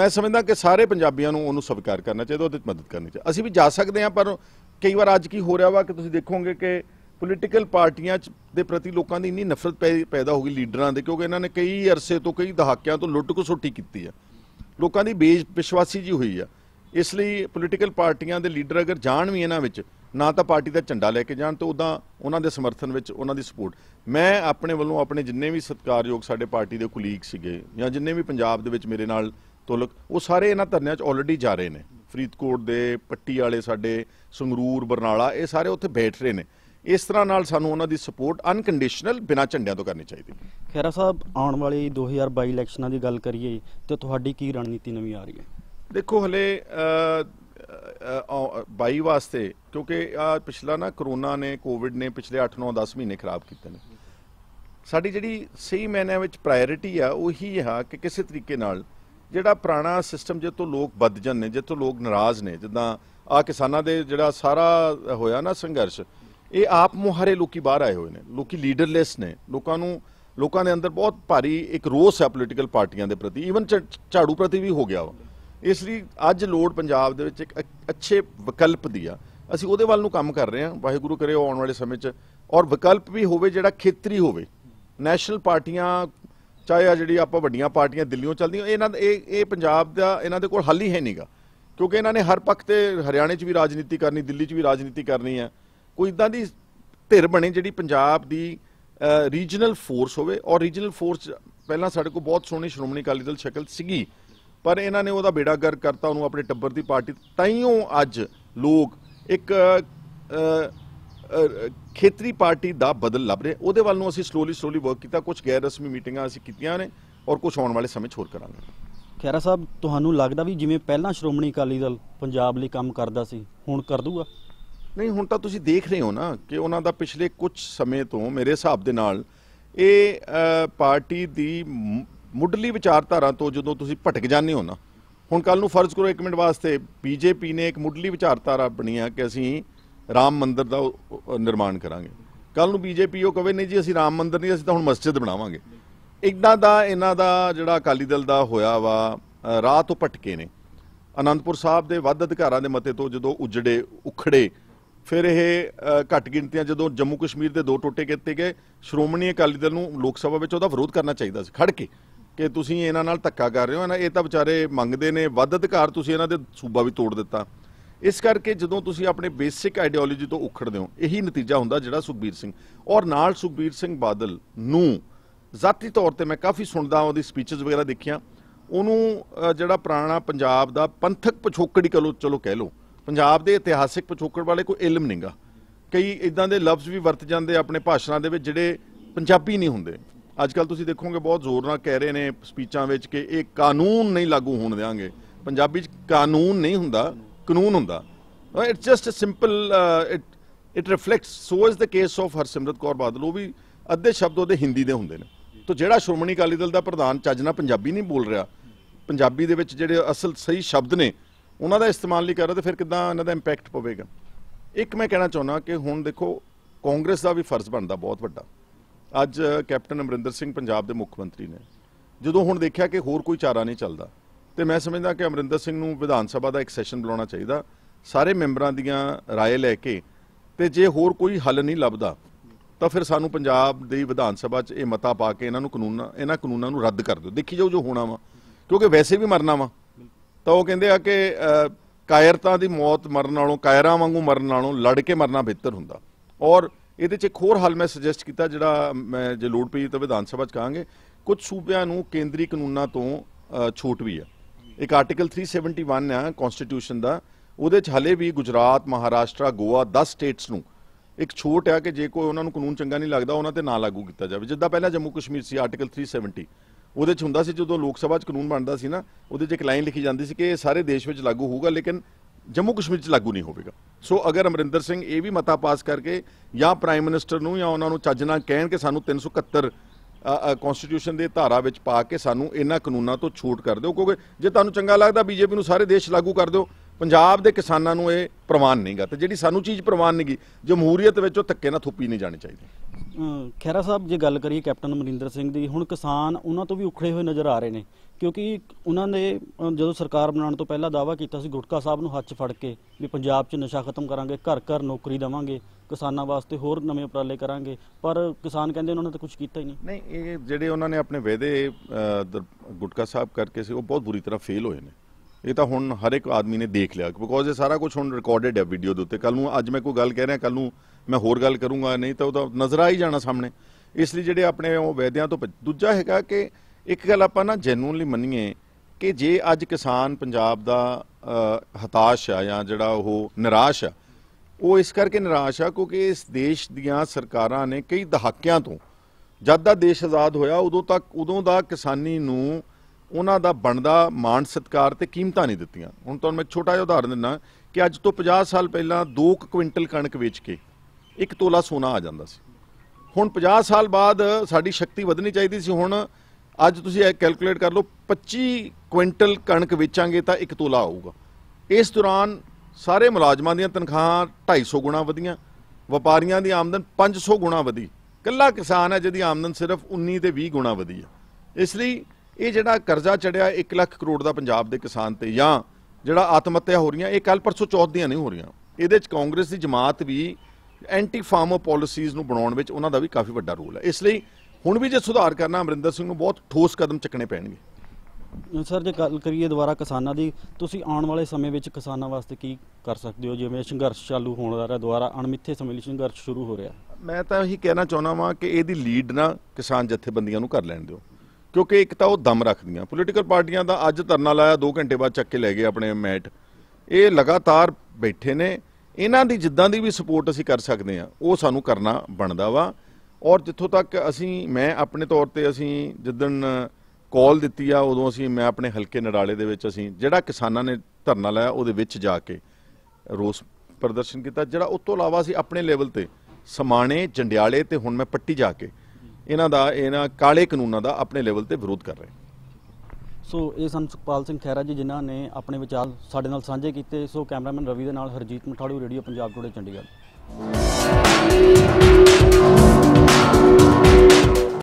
ਮੈਂ ਸਮਝਦਾ ਕਿ ਸਾਰੇ ਪੰਜਾਬੀਆਂ ਨੂੰ ਉਹਨੂੰ ਸਵੀਕਾਰ ਕਰਨਾ ਚਾਹੀਦਾ ਉਹਦੇ ਵਿੱਚ ਮਦਦ ਕਰਨੀ ਚਾਹੀਦੀ ਅਸੀਂ ਵੀ ਜਾ ਸਕਦੇ ਹਾਂ ਪਰ ਕਈ ਵਾਰ ਅੱਜ ਕੀ ਹੋ ਰਿਹਾ ਵਾ ਕਿ ਤੁਸੀਂ ਦੇਖੋਗੇ ਕਿ ਪੋਲੀਟੀਕਲ ਪਾਰਟੀਆਂ ਦੇ ਪ੍ਰਤੀ ਲੋਕਾਂ ਦੀ ਇੰਨੀ ਨਫ਼ਰਤ ਪੈਦਾ ਹੋ ਗਈ ਲੀਡਰਾਂ ਦੇ ਕਿਉਂਕਿ ਇਹਨਾਂ ਨੇ ਕਈ ਅਰਸੇ ਤੋਂ ਕਈ ਦਹਾਕਿਆਂ ਤੋਂ ਲੁੱਟ ਖਸੁੱਟੀ ਕੀਤੀ ਆ ਲੋਕਾਂ ਦੀ ਬੇਵਿਸ਼ਵਾਸੀ ਜੀ ਹੋਈ ਆ ਇਸ ਲਈ ਪੋਲੀਟੀਕਲ ਪਾਰਟੀਆਂ ਦੇ ਲੀਡਰ ਅਗਰ ਜਾਣ ਵੀ ਇਹਨਾਂ ਵਿੱਚ ਨਾ ਤਾਂ ਪਾਰਟੀ ਦਾ ਝੰਡਾ ਲੈ ਕੇ ਜਾਣ ਤੇ ਉਦਾਂ ਉਹਨਾਂ ਦੇ ਸਮਰਥਨ ਵਿੱਚ ਉਹਨਾਂ ਦੀ ਸਪੋਰਟ ਮੈਂ ਆਪਣੇ ਵੱਲੋਂ ਆਪਣੇ ਜਿੰਨੇ ਵੀ ਸਤਿਕਾਰਯੋਗ ਸਾਡੇ ਪਾਰਟੀ ਦੇ ਕੁਲੀਗ ਸੀਗੇ ਜਾਂ ਜਿੰਨੇ ਵੀ ਪੰਜਾਬ ਦੇ ਵਿੱਚ ਮੇਰੇ ਨਾਲ ਤੁਲਕ ਉਹ ਸਾਰੇ ਇਹਨਾਂ ਧਰਨਿਆਂ 'ਚ ਆਲਰੇਡੀ ਜਾ ਰਹੇ ਨੇ ਫਰੀਦਕੋਟ ਦੇ ਪੱਟੀ ਵਾਲੇ ਸਾਡੇ ਸੰਗਰੂਰ ਬਰਨਾਲਾ ਇਹ ਸਾਰੇ ਉੱਥੇ ਬੈਠ ਰਹੇ ਨੇ ਇਸ ਤਰ੍ਹਾਂ ਨਾਲ ਸਾਨੂੰ ਉਹਨਾਂ ਦੀ ਸਪੋਰਟ ਅਨਕੰਡੀਸ਼ਨਲ ਬਿਨਾਂ ਝੰਡਿਆਂ ਤੋਂ ਕਰਨੀ ਚਾਹੀਦੀ ਖੈਰਾ ਸਾਹਿਬ ਆਉਣ ਵਾਲੀ 2022 ਇਲੈਕਸ਼ਨਾਂ ਦੀ ਗੱਲ ਕਰੀਏ ਤੇ ਤੁਹਾਡੀ ਕੀ ਰਣਨੀਤੀ ਨਵੀਂ ਆ ਰਹੀ ਹੈ ਦੇਖੋ ਹਲੇ 22 ਵਾਸਤੇ ਕਿਉਂਕਿ ਆ ਪਿਛਲਾ ਨਾ ਕਰੋਨਾ ਨੇ ਕੋਵਿਡ ਨੇ ਪਿਛਲੇ 8 9 10 ਮਹੀਨੇ ਖਰਾਬ ਕੀਤੇ ਨੇ ਸਾਡੀ ਜਿਹੜੀ ਸਹੀ ਮੈਨੇ ਵਿੱਚ ਪ੍ਰਾਇੋਰਟੀ ਆ ਉਹੀ ਆ ਕਿ ਕਿਸੇ ਤਰੀਕੇ ਨਾਲ ਜਿਹੜਾ ਪੁਰਾਣਾ ਸਿਸਟਮ ਜੇ ਤੋਂ ਲੋਕ ਬਦਜਨ ਨੇ ਜੇ ਤੋਂ ਲੋਕ ਨਾਰਾਜ਼ ਨੇ ਜਿੱਦਾਂ ਆ ਕਿਸਾਨਾਂ ਦੇ ਜਿਹੜਾ ਸਾਰਾ ਹੋਇਆ ਨਾ ਸੰਘਰਸ਼ ਇਹ ਆਪ ਮੁਹਾਰੇ ਲੋਕੀ ਬਾਹਰ ਆਏ ਹੋਏ ਨੇ ਲੋਕੀ ਲੀਡਰਲੈਸ ਨੇ ਲੋਕਾਂ ਨੂੰ ਲੋਕਾਂ ਦੇ ਅੰਦਰ ਬਹੁਤ ਭਾਰੀ ਇੱਕ ਰੋਸ ਹੈ ਪੋਲੀਟੀਕਲ ਪਾਰਟੀਆਂ ਦੇ ਪ੍ਰਤੀ ਈਵਨ ਝਾੜੂ ਪ੍ਰਤੀ ਵੀ ਹੋ ਗਿਆ ਵਾ ਇਸ ਲਈ ਅੱਜ ਲੋੜ ਪੰਜਾਬ ਦੇ ਵਿੱਚ ਇੱਕ ਅੱਛੇ ਵਿਕਲਪ ਦੀ ਆ ਅਸੀਂ ਉਹਦੇ ਵੱਲ ਨੂੰ ਕੰਮ ਕਰ ਰਹੇ ਹਾਂ ਵਾਹਿਗੁਰੂ ਕਰੇ ਆਉਣ ਵਾਲੇ ਸਮੇਂ 'ਚ ਔਰ ਵਿਕਲਪ ਵੀ ਹੋਵੇ ਜਿਹੜਾ ਖੇਤਰੀ ਹੋਵੇ ਨੈਸ਼ਨਲ ਪਾਰਟੀਆਂ ਚਾਹੇ ਆ ਜਿਹੜੀ ਆਪਾਂ ਵੱਡੀਆਂ ਪਾਰਟੀਆਂ ਦਿੱਲੀੋਂ ਚੱਲਦੀਆਂ ਇਹਨਾਂ ਇਹ ਇਹ ਪੰਜਾਬ ਦਾ ਇਹਨਾਂ ਦੇ ਕੋਲ ਹੱਲ ਹੀ ਹੈ ਨਹੀਂਗਾ ਕਿਉਂਕਿ ਇਹਨਾਂ ਨੇ ਹਰ ਪੱਖ ਤੇ ਹਰਿਆਣੇ 'ਚ ਵੀ ਰਾਜਨੀਤੀ ਕਰਨੀ ਦਿੱਲੀ 'ਚ ਵੀ ਰਾਜਨੀਤੀ ਕਰਨੀ ਹੈ ਕੋਈ ਇਦਾਂ ਦੀ ਧਿਰ ਬਣੇ ਜਿਹੜੀ ਪੰਜਾਬ ਦੀ ਰੀਜਨਲ ਫੋਰਸ ਹੋਵੇ ਔਰ ਰੀਜਨਲ ਫੋਰਸ ਪਹਿਲਾਂ ਸਾਡੇ ਕੋਲ ਬਹੁਤ ਸੋਹਣੀ ਸ਼੍ਰੋਮਣੀ ਅਕਾਲੀ ਦਲ ਸ਼ਕਲ ਸੀਗੀ ਪਰ ਇਹਨਾਂ ਨੇ ਉਹਦਾ ਬੇੜਾ ਗਰ ਕਰਤਾ ਉਹਨੂੰ ਆਪਣੇ ਟੱਬਰ ਦੀ ਪਾਰਟੀ ਤਾਈਓ ਅੱਜ ਲੋਕ ਇੱਕ ਖੇਤਰੀ ਪਾਰਟੀ ਦਾ ਬਦਲ ਲੱਭ ਰਹੇ ਉਹਦੇ ਵੱਲ ਨੂੰ ਅਸੀਂ ਸਲੋਲੀ ਸਲੋਲੀ ਵਰਕ ਕੀਤਾ ਕੁਝ ਗੈਰ ਰਸਮੀ ਮੀਟਿੰਗਾਂ ਅਸੀਂ ਕੀਤੀਆਂ ਨੇ ਔਰ ਕੁਝ ਆਉਣ ਵਾਲੇ ਸਮੇਂ 'ਚ ਹੋਰ ਕਰਾਂਗੇ ਖੈਰਾ ਸਾਹਿਬ ਤੁਹਾਨੂੰ ਲੱਗਦਾ ਵੀ ਜਿਵੇਂ ਪਹਿਲਾਂ ਸ਼੍ਰੋਮਣੀ ਅਕਾਲੀ ਦਲ ਪੰਜਾਬ ਲਈ ਕੰਮ ਕਰਦਾ ਸੀ ਹੁਣ ਕਰ ਦੂਗਾ ਨਹੀਂ ਹੁਣ ਤਾਂ ਤੁਸੀਂ ਦੇਖ ਰਹੇ ਹੋ ਨਾ ਕਿ ਉਹਨਾਂ ਦਾ ਪਿਛਲੇ ਕੁਝ ਸਮੇਂ ਤੋਂ ਮੇਰੇ ਹਿਸਾਬ ਦੇ ਨਾਲ ਇਹ ਪਾਰਟੀ ਦੀ ਮੁੱਢਲੀ ਵਿਚਾਰਧਾਰਾ ਤੋਂ ਜਦੋਂ ਤੁਸੀਂ ਭਟਕ ਜਾਂਦੇ ਹੋ ਨਾ ਹੁਣ ਕੱਲ ਨੂੰ ਫਰਜ਼ ਕਰੋ 1 ਮਿੰਟ ਵਾਸਤੇ ਬੀਜੇਪੀ ਨੇ ਇੱਕ ਮੁੱਢਲੀ ਵਿਚਾਰਧਾਰਾ ਬਣੀ ਆ ਕਿ ਅਸੀਂ ਰਾਮ ਮੰਦਿਰ ਦਾ ਨਿਰਮਾਣ ਕਰਾਂਗੇ ਕੱਲ ਨੂੰ ਬੀਜੇਪੀ ਉਹ ਕਹੇ ਨਹੀਂ ਜੀ ਅਸੀਂ ਰਾਮ ਮੰਦਿਰ ਨਹੀਂ ਅਸੀਂ ਤਾਂ ਹੁਣ ਮਸਜਿਦ ਬਣਾਵਾਂਗੇ ਇਦਾਂ ਦਾ ਇਹਨਾਂ ਦਾ ਜਿਹੜਾ ਅਕਾਲੀ ਦਲ ਦਾ ਹੋਇਆ ਵਾ ਰਾਹ ਤੋਂ ਭਟਕੇ ਨੇ ਅਨੰਦਪੁਰ ਸਾਹਿਬ ਦੇ ਵੱਧ ਅਧਿਕਾਰਾਂ ਦੇ ਮਤੇ ਤੋਂ ਜਦੋਂ ਉਜੜੇ ਉਖੜੇ ਫਿਰ ਇਹ ਘੱਟ ਗਿਣਤੀਆਂ ਜਦੋਂ ਜੰਮੂ ਕਸ਼ਮੀਰ ਦੇ ਦੋ ਟੋਟੇ ਕੀਤੇ ਗਏ ਸ਼੍ਰੋਮਣੀ ਅਕਾਲੀ ਦਲ ਨੂੰ ਲੋਕ ਸਭਾ ਵਿੱਚ ਉਹਦਾ ਵਿਰੋਧ ਕਰਨਾ ਚਾਹੀਦਾ ਸੀ ਖੜ ਕੇ ਕਿ ਤੁਸੀਂ ਇਹਨਾਂ ਨਾਲ ਧੱਕਾ ਕਰ ਰਹੇ ਹੋ ਨਾ ਇਹ ਤਾਂ ਵਿਚਾਰੇ ਮੰਗਦੇ ਨੇ ਵੱਧ ਅਧਿਕਾਰ ਤੁਸੀਂ ਇਹਨਾਂ ਦੇ ਸੂਬਾ ਵੀ ਤੋੜ ਦਿੱਤਾ ਇਸ ਕਰਕੇ ਜਦੋਂ ਤੁਸੀਂ ਆਪਣੇ ਬੇਸਿਕ ਆਈਡੀਓਲੋਜੀ ਤੋਂ ਉਖੜਦੇ ਹੋ ਇਹੀ ਨਤੀਜਾ ਹੁੰਦਾ ਜਿਹੜਾ ਸੁਖਬੀਰ ਸਿੰਘ ਔਰ ਨਾਲ ਸੁਖਬੀਰ ਸਿੰਘ ਬਾਦਲ ਨੂੰ ਜ਼ਾਤੀ ਤੌਰ ਤੇ ਮੈਂ ਕਾਫੀ ਸੁਣਦਾ ਉਹਦੀ ਸਪੀਚਸ ਵਗੈਰਾ ਦੇਖਿਆ ਉਹਨੂੰ ਜਿਹੜਾ ਪੁਰਾਣਾ ਪੰਜਾਬ ਦਾ ਪੰਥਕ ਪਛੋਕੜੀ ਲੋ ਚਲੋ ਕਹਿ ਲੋ ਪੰਜਾਬ ਦੇ ਇਤਿਹਾਸਿਕ ਪਛੋਕੜ ਵਾਲੇ ਕੋਈ ਇਲਮ ਨਹੀਂਗਾ ਕਈ ਇਦਾਂ ਦੇ ਲਫ਼ਜ਼ ਵੀ ਵਰਤ ਜਾਂਦੇ ਆਪਣੇ ਭਾਸ਼ਣਾਂ ਦੇ ਵਿੱਚ ਜਿਹੜੇ ਪੰਜਾਬੀ ਨਹੀਂ ਹੁੰਦੇ ਅੱਜ ਕੱਲ ਤੁਸੀਂ ਦੇਖੋਗੇ ਬਹੁਤ ਜ਼ੋਰ ਨਾਲ ਕਹਿ ਰਹੇ ਨੇ ਸਪੀਚਾਂ ਵਿੱਚ ਕਿ ਇਹ ਕਾਨੂੰਨ ਨਹੀਂ ਲਾਗੂ ਹੋਣ ਦੇਵਾਂਗੇ ਪੰਜਾਬੀ 'ਚ ਕਾਨੂੰਨ ਨਹੀਂ ਹੁੰਦਾ ਕਾਨੂੰਨ ਹੁੰਦਾ it's just a simple it reflects so is the case of Harsimrat Kaur Badal ਉਹ ਵੀ ਅੱਧੇ ਸ਼ਬਦ ਉਹਦੇ ਹਿੰਦੀ ਦੇ ਹੁੰਦੇ ਨੇ ਤੋਂ ਜਿਹੜਾ ਸ਼੍ਰੋਮਣੀ ਅਕਾਲੀ ਦਲ ਦਾ ਪ੍ਰਧਾਨ ਚੱਜ ਨਾਲ ਪੰਜਾਬੀ ਨਹੀਂ ਬੋਲ ਰਿਹਾ ਪੰਜਾਬੀ ਦੇ ਵਿੱਚ ਜਿਹੜੇ ਅਸਲ ਸਹੀ ਸ਼ਬਦ ਨੇ ਉਹਨਾਂ ਦਾ ਇਸਤੇਮਾਲ ਨਹੀਂ ਕਰ ਰਹੇ ਤੇ ਫਿਰ ਕਿੱਦਾਂ ਇਹਨਾਂ ਦਾ ਇੰਪੈਕਟ ਪਵੇਗਾ ਇੱਕ ਮੈਂ ਕਹਿਣਾ ਚਾਹੁੰਦਾ ਕਿ ਹੁਣ ਦੇਖੋ ਕਾਂਗਰਸ ਦਾ ਵੀ ਫਰਜ਼ ਬਣਦਾ ਬਹੁਤ ਵੱਡਾ ਅੱਜ ਕੈਪਟਨ ਅਮਰਿੰਦਰ ਸਿੰਘ ਪੰਜਾਬ ਦੇ ਮੁੱਖ ਮੰਤਰੀ ਨੇ ਜਦੋਂ ਹੁਣ ਦੇਖਿਆ ਕਿ ਹੋਰ ਕੋਈ ਚਾਰਾ ਨਹੀਂ ਚੱਲਦਾ ਤੇ ਮੈਂ ਸਮਝਦਾ ਕਿ ਅਮਰਿੰਦਰ ਸਿੰਘ ਨੂੰ ਵਿਧਾਨ ਸਭਾ ਦਾ ਇੱਕ ਸੈਸ਼ਨ ਬੁਲਾਉਣਾ ਚਾਹੀਦਾ ਸਾਰੇ ਮੈਂਬਰਾਂ ਦੀਆਂ رائے ਲੈ ਕੇ ਤੇ ਜੇ ਹੋਰ ਕੋਈ ਹੱਲ ਨਹੀਂ ਲੱਭਦਾ ਤਾਂ ਫਿਰ ਸਾਨੂੰ ਪੰਜਾਬ ਦੀ ਵਿਧਾਨ ਸਭਾ 'ਚ ਇਹ ਮਤਾ ਪਾ ਕੇ ਇਹਨਾਂ ਨੂੰ ਕਾਨੂੰਨ ਇਹਨਾਂ ਕਾਨੂੰਨਾਂ ਨੂੰ ਰੱਦ ਕਰ ਦਿਓ ਦੇਖੀ ਜਾਓ ਜੋ ਹੋਣਾ ਵਾ ਕਿਉਂਕਿ ਵੈਸੇ ਵੀ ਮਰਨਾ ਵਾ ਤਾਂ ਉਹ ਕਹਿੰਦੇ ਆ ਕਿ ਕਾਇਰਤਾ ਦੀ ਮੌਤ ਮਰਨ ਨਾਲੋਂ ਕਾਇਰਾਂ ਵਾਂਗੂ ਮਰਨ ਨਾਲੋਂ ਲੜ ਕੇ ਮਰਨਾ ਬਿਹਤਰ ਹੁੰਦਾ ਔਰ ਇਹਦੇ 'ਚ ਇੱਕ ਹੋਰ ਹੱਲ ਮੈਂ ਸੁਜੈਸਟ ਕੀਤਾ ਜਿਹੜਾ ਮੈਂ ਜੇ ਲੋੜ ਪਈ ਤਾਂ ਵਿਧਾਨ ਸਭਾ 'ਚ ਕਹਾਂਗੇ ਕੁਝ ਸੂਬਿਆਂ ਨੂੰ ਕੇਂਦਰੀ ਕਾਨੂੰਨਾਂ ਤੋਂ ਛੋਟ ਵੀ ਆ ਇੱਕ ਆਰਟੀਕਲ 371 ਆ ਕਨਸਟੀਟਿਊਸ਼ਨ ਦਾ ਉਹਦੇ 'ਚ ਹਲੇ ਵੀ ਗੁਜਰਾਤ ਮਹਾਰਾਸ਼ਟਰ ਗੋਆ 10 ਸਟੇਟਸ ਨੂੰ ਇੱਕ ਛੋਟ ਆ ਕਿ ਜੇ ਕੋਈ ਉਹਨਾਂ ਨੂੰ ਕਾਨੂੰਨ ਚੰਗਾ ਨਹੀਂ ਲੱਗਦਾ ਉਹਨਾਂ ਤੇ ਨਾ ਲਾਗੂ ਕੀਤਾ ਜਾਵੇ ਜਿੱਦਾਂ ਪਹਿਲਾਂ ਜੰਮੂ ਕਸ਼ਮੀਰ ਸੀ ਆਰਟੀਕਲ 370 ਉਹਦੇ 'ਚ ਹੁੰਦਾ ਸੀ ਜਦੋਂ ਲੋਕ ਸਭਾ 'ਚ ਕਾਨੂੰਨ ਬਣਦਾ ਸੀ ਨਾ ਉਹਦੇ 'ਚ ਇੱਕ ਲਾਈਨ ਲਿਖੀ ਜਾਂਦੀ ਸੀ ਕਿ ਇਹ ਸਾਰੇ ਦੇਸ਼ ਵਿੱਚ ਲਾਗੂ ਹੋਊਗਾ ਲੇਕਿਨ ਜੰਮੂ ਕਸ਼ਮੀਰ 'ਚ ਲਾਗੂ ਨਹੀਂ ਹੋਵੇਗਾ ਸੋ ਅਗਰ ਅਮਰਿੰਦਰ ਸਿੰਘ ਇਹ ਵੀ ਮਤਾ ਪਾਸ ਕਰਕੇ ਜਾਂ ਪ੍ਰਾਈਮ ਮਿਨਿਸਟਰ ਨੂੰ ਜਾਂ ਉਹਨਾਂ ਨੂੰ ਚੱਜ ਨਾਲ ਕਹਿਣ ਕਿ ਸਾਨੂੰ 371 ਕਨਸਟੀਟਿਊਸ਼ਨ ਦੇ ਧਾਰਾ ਵਿੱਚ ਪਾ ਕੇ ਸਾਨੂੰ ਇਹਨਾਂ ਕਾਨੂੰਨਾਂ ਤੋਂ ਛੂਟ ਕਰ ਦਿਓ ਕਿਉਂਕਿ ਜੇ ਤੁਹਾਨੂੰ ਚੰਗਾ ਲੱਗਦਾ ਬੀਜੇਪੀ ਨੂੰ ਸਾਰੇ ਦੇਸ਼ ਲਾਗੂ ਕਰ ਦਿਓ ਪੰਜਾਬ ਦੇ ਕਿਸਾਨਾਂ ਨੂੰ ਇਹ ਪ੍ਰਵਾਨ ਨਹੀਂਗਾ ਤੇ ਜਿਹੜੀ ਸਾਨੂੰ ਚੀਜ਼ ਪ੍ਰਵਾਨ ਨਹੀਂਗੀ ਜਮਹੂਰੀਅਤ ਵਿੱਚ ਉਹ ਧੱਕੇ ਨਾਲ ਥੁੱਪੀ ਨਹੀਂ ਜਾਣੀ ਚਾਹੀਦੀ ਖੈਰਾ ਸਾਹਿਬ ਜੇ ਗੱਲ ਕਰੀਏ ਕੈਪਟਨ ਅਮਰਿੰਦਰ ਸਿੰਘ ਦੀ ਹੁਣ ਕਿਸਾਨ ਉਹਨਾਂ ਤੋਂ ਵੀ ਉਖੜੇ ਹੋਏ ਨਜ਼ਰ ਆ ਰਹੇ ਨੇ ਕਿਉਂਕਿ ਉਹਨਾਂ ਨੇ ਜਦੋਂ ਸਰਕਾਰ ਬਣਾਉਣ ਤੋਂ ਪਹਿਲਾਂ ਦਾਵਾ ਕੀਤਾ ਸੀ ਗੁਟਕਾ ਸਾਹਿਬ ਨੂੰ ਹੱਥ ਫੜ ਕੇ ਵੀ ਪੰਜਾਬ 'ਚ ਨਸ਼ਾ ਖਤਮ ਕਰਾਂਗੇ ਘਰ ਘਰ ਨੌਕਰੀ ਦੇਵਾਂਗੇ ਕਿਸਾਨਾਂ ਵਾਸਤੇ ਹੋਰ ਨਵੇਂ ਉਪਰਾਲੇ ਕਰਾਂਗੇ ਪਰ ਕਿਸਾਨ ਕਹਿੰਦੇ ਉਹਨਾਂ ਨੇ ਤਾਂ ਕੁਝ ਕੀਤਾ ਹੀ ਨਹੀਂ ਨਹੀਂ ਇਹ ਜਿਹੜੇ ਉਹਨਾਂ ਨੇ ਆਪਣੇ ਵਾਅਦੇ ਗੁਟਕਾ ਸਾਹਿਬ ਕਰਕੇ ਸੀ ਉਹ ਬਹੁਤ ਬੁਰੀ ਤਰ੍ਹਾਂ ਫੇਲ ਹੋਏ ਨੇ ਇਹ ਤਾਂ ਹੁਣ ਹਰ ਇੱਕ ਆਦਮੀ ਨੇ ਦੇਖ ਲਿਆ ਬਿਕੋਜ਼ ਇਹ ਸਾਰਾ ਕੁਝ ਹੁਣ ਰਿਕਾਰਡਡ ਹੈ ਵੀਡੀਓ ਦੇ ਉੱਤੇ ਕੱਲ ਨੂੰ ਅੱਜ ਮੈਂ ਕੋਈ ਗੱਲ ਕਹਿ ਰਿਹਾ ਕੱਲ ਨੂੰ ਮੈਂ ਹੋਰ ਗੱਲ ਕਰੂੰਗਾ ਨਹੀਂ ਤਾਂ ਉਹ ਤਾਂ ਨਜ਼ਰ ਆ ਹੀ ਜਾਣਾ ਸਾਹਮਣੇ ਇਸ ਲਈ ਜਿਹੜੇ ਆਪਣੇ ਉਹ ਵੈਦਿਆਂ ਤੋਂ ਦੂਜਾ ਹੈਗਾ ਕਿ ਇੱਕ ਗੱਲ ਆਪਾਂ ਨਾ ਜੈਨੂਨਲੀ ਮੰਨੀਏ ਕਿ ਜੇ ਅੱਜ ਕਿਸਾਨ ਪੰਜਾਬ ਦਾ ਹਤਾਸ਼ ਆ ਜਾਂ ਜਿਹੜਾ ਉਹ ਨਿਰਾਸ਼ ਆ ਉਹ ਇਸ ਕਰਕੇ ਨਿਰਾਸ਼ ਆ ਕਿਉਂਕਿ ਇਸ ਦੇਸ਼ ਦੀਆਂ ਸਰਕਾਰਾਂ ਨੇ ਕਈ ਦਹਾਕਿਆਂ ਤੋਂ ਜਦ ਦਾ ਦੇਸ਼ ਆਜ਼ਾਦ ਹੋਇਆ ਉਦੋਂ ਤੱਕ ਉਦੋਂ ਦਾ ਕਿਸਾਨੀ ਨੂੰ ਉਹਨਾਂ ਦਾ ਬਣਦਾ ਮਾਣ ਸਤਕਾਰ ਤੇ ਕੀਮਤਾਂ ਨਹੀਂ ਦਿੱਤੀਆਂ ਹੁਣ ਤੁਹਾਨੂੰ ਮੈਂ ਛੋਟਾ ਜਿਹਾ ਉਦਾਹਰਨ ਦਿੰਦਾ ਕਿ ਅੱਜ ਤੋਂ 50 ਸਾਲ ਪਹਿਲਾਂ 2 ਕੁਇੰਟਲ ਕਣਕ ਵੇਚ ਕੇ ਇੱਕ ਤੋਲਾ ਸੋਨਾ ਆ ਜਾਂਦਾ ਸੀ ਹੁਣ 50 ਸਾਲ ਬਾਅਦ ਸਾਡੀ ਸ਼ਕਤੀ ਵਧਣੀ ਚਾਹੀਦੀ ਸੀ ਹੁਣ ਅੱਜ ਤੁਸੀਂ ਇਹ ਕੈਲਕੂਲੇਟ ਕਰ ਲਓ 25 ਕੁਇੰਟਲ ਕਣਕ ਵੇਚਾਂਗੇ ਤਾਂ ਇੱਕ ਤੋਲਾ ਆਊਗਾ ਇਸ ਦੌਰਾਨ ਸਾਰੇ ਮੁਲਾਜ਼ਮਾਂ ਦੀਆਂ ਤਨਖਾਹਾਂ 250 ਗੁਣਾ ਵਧੀਆਂ ਵਪਾਰੀਆਂ ਦੀ ਆਮਦਨ 500 ਗੁਣਾ ਵਧੀ ਕੱਲਾ ਕਿਸਾਨ ਹੈ ਜਿਹਦੀ ਆਮਦਨ ਸਿਰਫ 19 ਤੇ 20 ਗੁਣਾ ਵਧੀ ਹੈ ਇਸ ਲਈ ਇਹ ਜਿਹੜਾ ਕਰਜ਼ਾ ਚੜਿਆ 1 ਲੱਖ ਕਰੋੜ ਦਾ ਪੰਜਾਬ ਦੇ ਕਿਸਾਨ ਤੇ ਜਾਂ ਜਿਹੜਾ ਆਤਮ ਹੋ ਰਹੀਆਂ ਇਹ ਕੱਲ ਪਰਸੋਂ ਚੌਥ ਦੀਆਂ ਨਹੀਂ ਹੋ ਰਹੀਆਂ ਇਹਦੇ ਚ ਕਾਂਗਰਸ ਦੀ ਜਮਾਤ ਵੀ ਐਂਟੀ ਫਾਰਮਰ ਪਾਲਿਸੀਜ਼ ਨੂੰ ਬਣਾਉਣ ਵਿੱਚ ਉਹਨਾਂ ਦਾ ਵੀ ਕਾਫੀ ਵੱਡਾ ਰੋਲ ਹੈ ਇਸ ਲਈ ਹੁਣ ਵੀ ਜੇ ਸੁਧਾਰ ਕਰਨਾ ਅਮਰਿੰਦਰ ਸਿੰਘ ਨੂੰ ਬਹੁਤ ਠੋਸ ਕਦਮ ਚੱਕਣੇ ਪੈਣਗੇ ਸਰ ਜੇ ਗੱਲ ਕਰੀਏ ਦੁਬਾਰਾ ਕਿਸਾਨਾਂ ਦੀ ਤੁਸੀਂ ਆਉਣ ਵਾਲੇ ਸਮੇਂ ਵਿੱਚ ਕਿਸਾਨਾਂ ਵਾਸਤੇ ਕੀ ਕਰ ਸਕਦੇ ਹੋ ਜਿਵੇਂ ਸੰਘਰਸ਼ ਚਾਲੂ ਹੋਣ ਦਾ ਰਿਹਾ ਦੁਬਾਰਾ ਅਣਮਿੱਥੇ ਸਮੇਂ ਲਈ ਸੰਘਰਸ਼ ਸ਼ੁਰੂ ਹੋ ਰਿਹਾ ਮੈਂ ਤਾਂ ਇਹੀ ਕਹਿਣਾ ਚਾਹੁੰਦਾ ਵਾਂ ਕਿ ਇਹਦੀ ਲੀਡ ਨਾ ਕਿਸਾਨ ਜਥੇਬੰਦੀਆਂ ਨੂੰ ਕਰ ਲੈਣ ਦਿਓ ਕਿਉਂਕਿ ਇੱਕ ਤਾਂ ਉਹ ਦਮ ਰੱਖਦੀਆਂ ਪੋਲੀਟੀਕਲ ਪਾਰਟੀਆਂ ਦਾ ਅੱਜ ਧਰਨਾ ਲਾਇਆ 2 ਘੰਟੇ ਬਾਅਦ ਚੱਕ ਕੇ ਲੈ ਗਏ ਆਪਣੇ ਮੈਟ ਇਹ ਲਗਾਤਾਰ ਬੈਠੇ ਨੇ ਇਹਨਾਂ ਦੀ ਜਿੱਦਾਂ ਦੀ ਵੀ ਸਪੋਰਟ ਅਸੀਂ ਕਰ ਸਕਦੇ ਆ ਉਹ ਸਾਨੂੰ ਕਰਨਾ ਬਣਦਾ ਵਾ ਔਰ ਜਿੱਥੋਂ ਤੱਕ ਅਸੀਂ ਮੈਂ ਆਪਣੇ ਤੌਰ ਤੇ ਅਸੀਂ ਜਿੱਦਣ ਕਾਲ ਦਿੱਤੀ ਆ ਉਦੋਂ ਅਸੀਂ ਮੈਂ ਆਪਣੇ ਹਲਕੇ ਨੜਾਲੇ ਦੇ ਵਿੱਚ ਅਸੀਂ ਜਿਹੜਾ ਕਿਸਾਨਾਂ ਨੇ ਧਰਨਾ ਲਾਇਆ ਉਹਦੇ ਵਿੱਚ ਜਾ ਕੇ ਰੋਸ ਪ੍ਰਦਰਸ਼ਨ ਕੀਤਾ ਜਿਹੜਾ ਉਸ ਤੋਂ ਇਲਾਵਾ ਅਸੀਂ ਆਪਣੇ ਲੈਵਲ ਤੇ ਸਮਾਣੇ ਜੰਡਿਆਲੇ ਤੇ ਹੁਣ ਮੈਂ ਪੱਟੀ ਜਾ ਕੇ ਇਹਨਾਂ ਦਾ ਇਹਨਾਂ ਕਾਲੇ ਕਾਨੂੰਨਾਂ ਦਾ ਆਪਣੇ ਲੈਵਲ ਤੇ ਵਿਰੋਧ ਕਰ ਰਹੇ ਸੋ ਇਹ ਸਨ ਸੁਖਪਾਲ ਸਿੰਘ ਖੈਰਾ ਜੀ ਜਿਨ੍ਹਾਂ ਨੇ ਆਪਣੇ ਵਿਚਾਰ ਸਾਡੇ ਨਾਲ ਸਾਂਝੇ ਕੀਤੇ ਸੋ ਕੈਮਰਾਮੈਨ ਰਵੀ ਦੇ ਨਾਲ ਹਰਜੀਤ ਮਠਾੜੂ ਰੇਡੀਓ ਪੰਜਾਬ ਟੂਡੇ ਚੰਡੀਗੜ੍ਹ